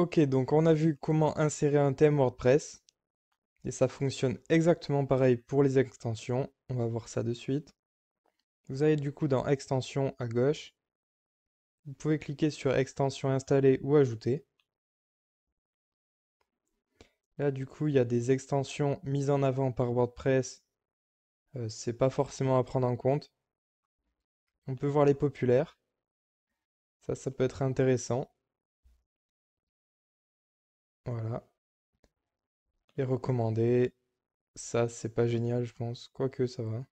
Ok, donc on a vu comment insérer un thème WordPress. Et ça fonctionne exactement pareil pour les extensions. On va voir ça de suite. Vous allez du coup dans Extensions à gauche. Vous pouvez cliquer sur Extensions installées ou ajouter. Là du coup il y a des extensions mises en avant par WordPress. Ce euh, C'est pas forcément à prendre en compte. On peut voir les populaires. Ça, ça peut être intéressant. Voilà. Et recommander. Ça, c'est pas génial, je pense. Quoique, ça va.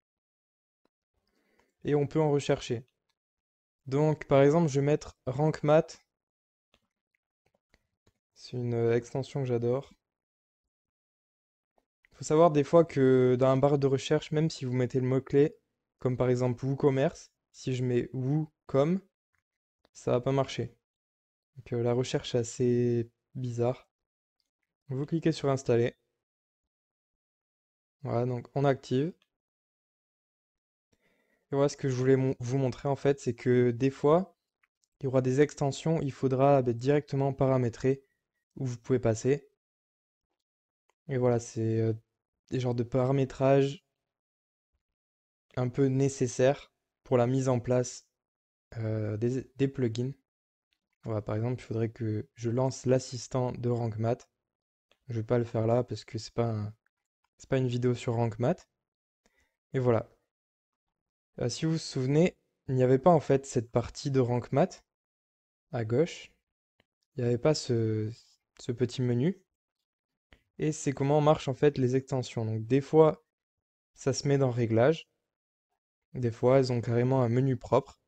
Et on peut en rechercher. Donc, par exemple, je vais mettre Rank Math. C'est une euh, extension que j'adore. Il faut savoir des fois que dans un bar de recherche, même si vous mettez le mot-clé, comme par exemple WooCommerce, si je mets WooCom, ça va pas marcher. Donc euh, la recherche est assez bizarre. Vous cliquez sur installer. Voilà, donc on active. Et voilà ce que je voulais vous montrer en fait, c'est que des fois, il y aura des extensions, il faudra bah, directement paramétrer où vous pouvez passer. Et voilà, c'est euh, des genres de paramétrage un peu nécessaires pour la mise en place euh, des, des, plugins. Voilà, par exemple, il faudrait que je lance l'assistant de RankMath. Je vais pas le faire là parce que c'est pas c'est pas une vidéo sur Rank Math. Et voilà. Euh, si vous vous souvenez, il n'y avait pas en fait cette partie de Rank Math à gauche. Il n'y avait pas ce, ce petit menu. Et c'est comment marchent en fait les extensions. Donc des fois, ça se met dans Réglages. Des fois, elles ont carrément un menu propre.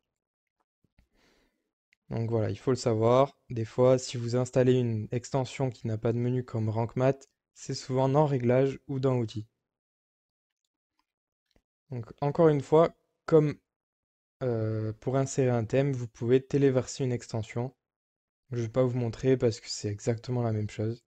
Donc voilà, il faut le savoir. Des fois, si vous installez une extension qui n'a pas de menu comme math c'est souvent dans Réglage ou dans Outils. Donc encore une fois, comme euh, pour insérer un thème, vous pouvez téléverser une extension. Je ne vais pas vous montrer parce que c'est exactement la même chose.